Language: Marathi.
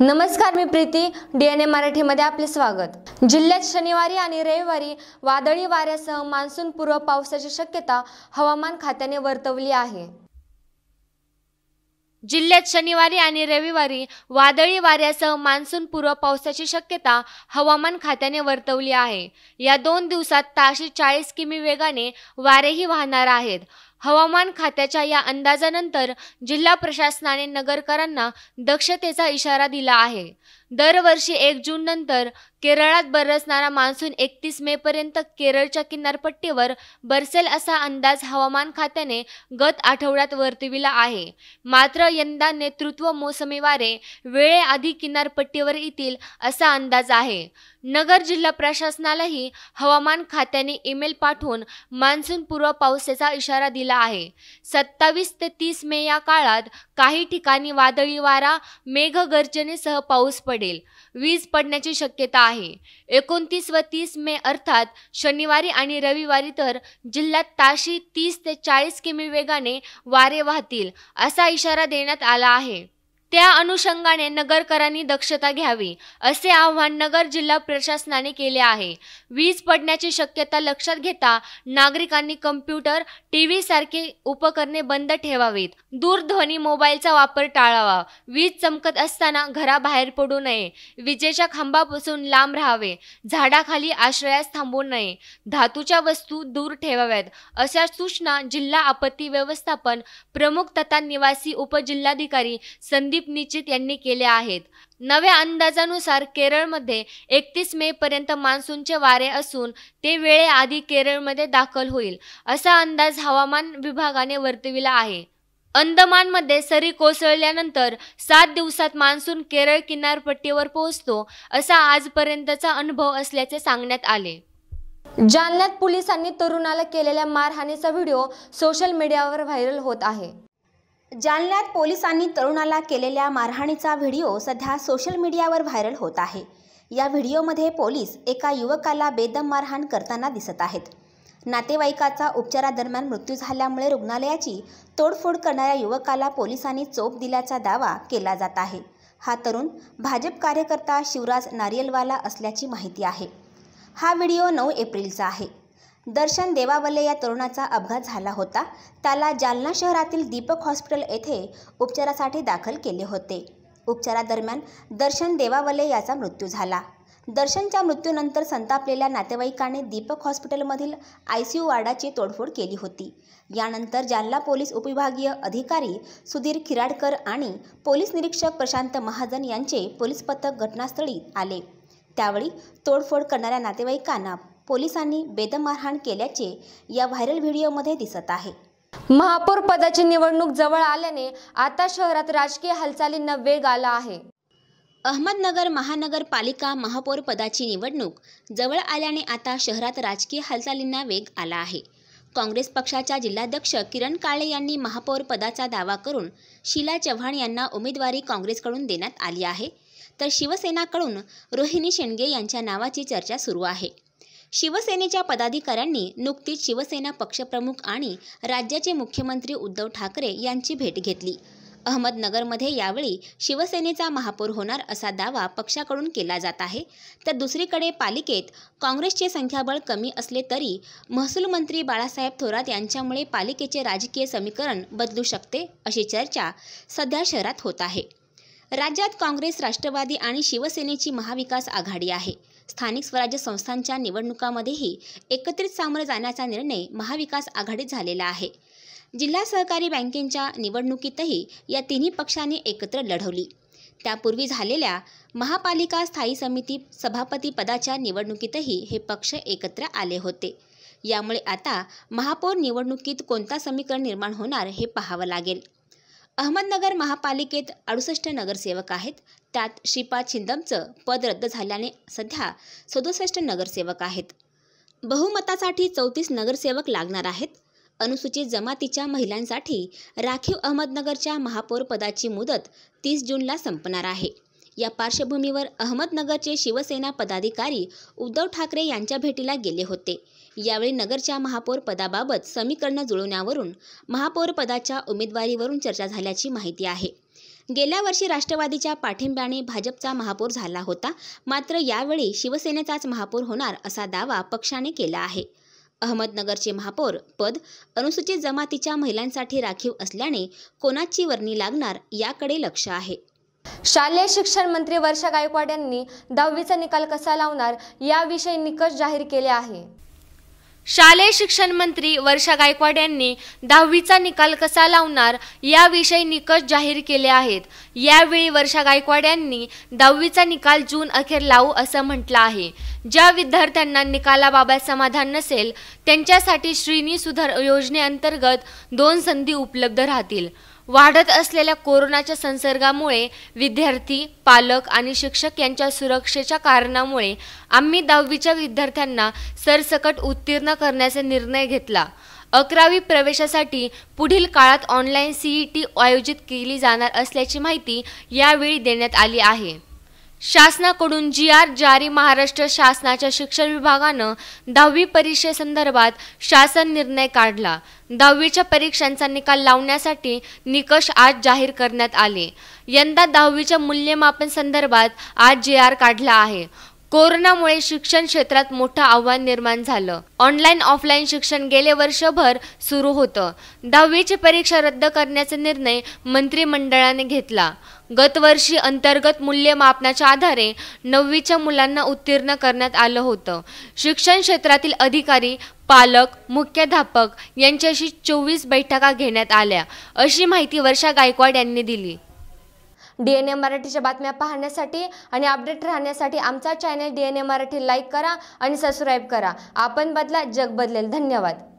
नमस्कार मी प्रीती डी एन ए मराठीमध्ये आपले स्वागत जिल्ह्यात शनिवारी आणि रविवारी वादळी वाऱ्यासह मान्सून पूर्व पावसाची शक्यता हवामान खात्याने वर्तवली आहे जिल्ह्यात शनिवारी आणि रविवारी वादळी वाऱ्यासह मान्सून पूर्व पावसाची शक्यता हवामान खात्याने वर्तवली आहे या दोन दिवसात ताशी चाळीस किमी वेगाने वारेही वाहणार आहेत हवामान खात्याच्या या अंदाजानंतर जिल्हा प्रशासनाने नगरकरांना दक्षतेचा इशारा दिला आहे दरवर्षी एक जून नंतर केरळात बरसणारा मान्सून एकतीस मे पर्यंत केरळच्या किनारपट्टीवर बरसेल असा अंदाज हवामान खात्याने गत आठवड्यात वर्तविला आहे मात्र यंदा नेतृत्व मोसमी वेळेआधी किनारपट्टीवर येतील असा अंदाज आहे नगर जिल्हा प्रशासनालाही हवामान खात्याने ईमेल पाठवून मान्सूनपूर्व पावसाचा इशारा दिला आहे सत्तावीस ते तीस मे या काळात काही ठिकाणी वादळी वारा मेघगर्जनेसह पाऊस पडेल वीज पडण्याची शक्यता आहे एकोणतीस व तीस मे अर्थात शनिवारी आणि रविवारी तर जिल्ह्यात ताशी तीस ते चाळीस किमी वेगाने वारे वाहतील असा इशारा देण्यात आला आहे त्या अनुषंगाने नगरकरांनी दक्षता घ्यावी असे आवाहन नगर जिल्हा प्रशासनाने केले आहे वीज पडण्याची शक्यता लक्षात घेता नागरिकांनी कम्प्युटर टीव्ही सारखे उपकरणे बंद ठेवावीत दूरध्वनी मोबाईलचा वापर टाळावा वीज चमकत असताना घराबाहेर पडू नये विजेच्या खांबापासून लांब राहावे झाडाखाली आश्रयास थांबू नये धातूच्या वस्तू दूर ठेवाव्यात अशा सूचना जिल्हा आपत्ती व्यवस्थापन प्रमुख तथा निवासी उपजिल्हाधिकारी संदीप संदीप निश्चित यांनी केले आहेत नव्या अंदाजानुसार केरळमध्ये एकतीस मे पर्यंत मान्सूनचे वारे असून ते वेळेआधी केरळमध्ये दाखल होईल असा अंदाज हवामान विभागाने वर्तविला आहे अंदमानमध्ये सरी कोसळल्यानंतर सात दिवसात मान्सून केरळ किनारपट्टीवर पोहोचतो असा आजपर्यंतचा अनुभव असल्याचे सांगण्यात आले जालन्यात पोलिसांनी तरुणाला केलेल्या मारहाणीचा व्हिडिओ सोशल मीडियावर व्हायरल होत आहे जालन्यात पोलिसांनी तरुणाला केलेल्या मारहाणीचा व्हिडिओ सध्या सोशल मीडियावर व्हायरल होत आहे या व्हिडिओमध्ये पोलीस एका युवकाला बेदम मारहाण करताना दिसत आहेत नातेवाईकाचा उपचारादरम्यान मृत्यू झाल्यामुळे रुग्णालयाची तोडफोड करणाऱ्या युवकाला पोलिसांनी चोप दिल्याचा दावा केला जात आहे हा तरुण भाजप कार्यकर्ता शिवराज नारियलवाला असल्याची माहिती आहे हा व्हिडिओ नऊ एप्रिलचा आहे दर्शन देवावले या तरुणाचा अपघात झाला होता त्याला जालना शहरातील दीपक हॉस्पिटल येथे उपचारासाठी दाखल केले होते उपचारादरम्यान दर्शन देवावले याचा मृत्यू झाला दर्शनच्या मृत्यूनंतर संतापलेल्या नातेवाईकाने दीपक हॉस्पिटलमधील आय सी यू वार्डाची तोडफोड केली होती यानंतर जालना पोलीस उपविभागीय अधिकारी सुधीर खिराडकर आणि पोलीस निरीक्षक प्रशांत महाजन यांचे पोलीस पथक घटनास्थळी आले त्यावेळी तोडफोड करणाऱ्या नातेवाईकांना पोलिसांनी बेदमारहाण केल्याचे या व्हायरल व्हिडिओमध्ये दिसत आहे महापौर पदाची निवडणूक जवळ आल्याने आता शहरात राजकीय हालचालींना वेग आला आहे अहमदनगर महानगरपालिका महापौर पदाची निवडणूक जवळ आल्याने आता शहरात राजकीय हालचालींना वेग आला आहे काँग्रेस पक्षाच्या जिल्हाध्यक्ष किरण काळे यांनी महापौर पदाचा दावा करून शीला चव्हाण यांना उमेदवारी काँग्रेसकडून देण्यात आली आहे तर शिवसेनाकडून रोहिणी शेंडगे यांच्या नावाची चर्चा सुरू आहे शिवसेनेच्या पदाधिकाऱ्यांनी नुकतीच शिवसेना पक्षप्रमुख आणि राज्याचे मुख्यमंत्री उद्धव ठाकरे यांची भेट घेतली अहमदनगरमध्ये यावेळी शिवसेनेचा महापौर होणार असा दावा पक्षाकडून केला जात आहे तर दुसरीकडे पालिकेत काँग्रेसचे संख्याबळ कमी असले तरी महसूल मंत्री बाळासाहेब थोरात यांच्यामुळे पालिकेचे राजकीय समीकरण बदलू शकते अशी चर्चा सध्या शहरात होत आहे राज्यात काँग्रेस राष्ट्रवादी आणि शिवसेनेची महाविकास आघाडी आहे स्थानिक स्वराज्य संस्थांच्या निवडणुकामध्येही एकत्रित सामोरे जाण्याचा निर्णय महाविकास आघाडीत झालेला आहे जिल्हा सहकारी बँकेच्या निवडणुकीतही या तिन्ही पक्षांनी एकत्र लढवली त्यापूर्वी झालेल्या महापालिका स्थायी समिती सभापती पदाच्या निवडणुकीतही हे पक्ष एकत्र आले होते यामुळे आता महापौर निवडणुकीत कोणता समीकरण निर्माण होणार हे पाहावं लागेल अहमदनगर महापालिकेत अडुसष्ट नगरसेवक आहेत त्यात श्रीपा छिंदमचं पद रद्द झाल्याने सध्या सदुसष्ट नगरसेवक आहेत बहुमतासाठी चौतीस नगरसेवक लागणार आहेत अनुसूचित जमातीच्या महिलांसाठी राखीव अहमदनगरच्या महापौरपदाची मुदत तीस जूनला संपणार आहे या पार्श्वभूमीवर अहमदनगरचे शिवसेना पदाधिकारी उद्धव ठाकरे यांच्या भेटीला गेले होते यावेळी नगरच्या महापौर पदाबाबत समीकरणं जुळवण्यावरून महापौर पदाच्या उमेदवारीवरून चर्चा झाल्याची माहिती आहे गेल्या वर्षी राष्ट्रवादीच्या पाठिंब्याने भाजपचा महापौर झाला होता मात्र यावेळी शिवसेनेचाच महापौर होणार असा दावा पक्षाने केला आहे अहमदनगरचे महापौर पद अनुसूचित जमातीच्या महिलांसाठी राखीव असल्याने कोणाची वर्णी लागणार याकडे लक्ष आहे शालेय शिक्षण मंत्री वर्षा गायकवाड यांनी दहावीचा निकाल कसा लावणार याविषयी निकष जाहीर केले आहे शालेय शिक्षण मंत्री वर्षा गायकवाड यांनी दहावीचा निकाल कसा लावणार याविषयी निकष जाहीर केले आहेत यावेळी वर्षा गायकवाड यांनी दहावीचा निकाल जून अखेर लावू असं म्हटलं आहे ज्या विद्यार्थ्यांना निकालाबाबत समाधान नसेल त्यांच्यासाठी श्रीनी सुधार योजनेअंतर्गत दोन संधी उपलब्ध राहतील वाढत असलेल्या कोरोनाच्या संसर्गामुळे विद्यार्थी पालक आणि शिक्षक यांच्या सुरक्षेच्या कारणामुळे आम्ही दहावीच्या विद्यार्थ्यांना सरसकट उत्तीर्ण करण्याचा निर्णय घेतला अकरावी प्रवेशासाठी पुढील काळात ऑनलाईन सीईटी e आयोजित केली जाणार असल्याची माहिती यावेळी देण्यात आली आहे शासनाकडून जी आर जारी महाराष्ट्र शासनाच्या शिक्षण विभागानं दहावी परीक्षेसंदर्भात शासन निर्णय काढला दहावीच्या परीक्षांचा निकाल लावण्यासाठी निकष आज जाहीर करण्यात आले यंदा दहावीच्या मूल्यमापन संदर्भात आज जी आर काढला आहे कोरोनामुळे शिक्षण क्षेत्रात मोठं आव्हान निर्माण झालं ऑनलाईन ऑफलाईन शिक्षण गेले वर्षभर सुरू होतं दहावीची परीक्षा रद्द करण्याचा निर्णय मंत्रिमंडळाने घेतला गतवर्षी अंतर्गत मूल्यमापनाच्या आधारे नववीच्या मुलांना उत्तीर्ण करण्यात आलं होतं शिक्षण क्षेत्रातील अधिकारी पालक मुख्याध्यापक यांच्याशी चोवीस बैठका घेण्यात आल्या अशी माहिती वर्षा गायकवाड यांनी दिली डीएनए मराठीच्या बातम्या पाहण्यासाठी आणि अपडेट राहण्यासाठी आमचा चॅनल डीएनए मराठी लाईक करा आणि सबस्क्राईब करा आपण बदला जग बदलेल धन्यवाद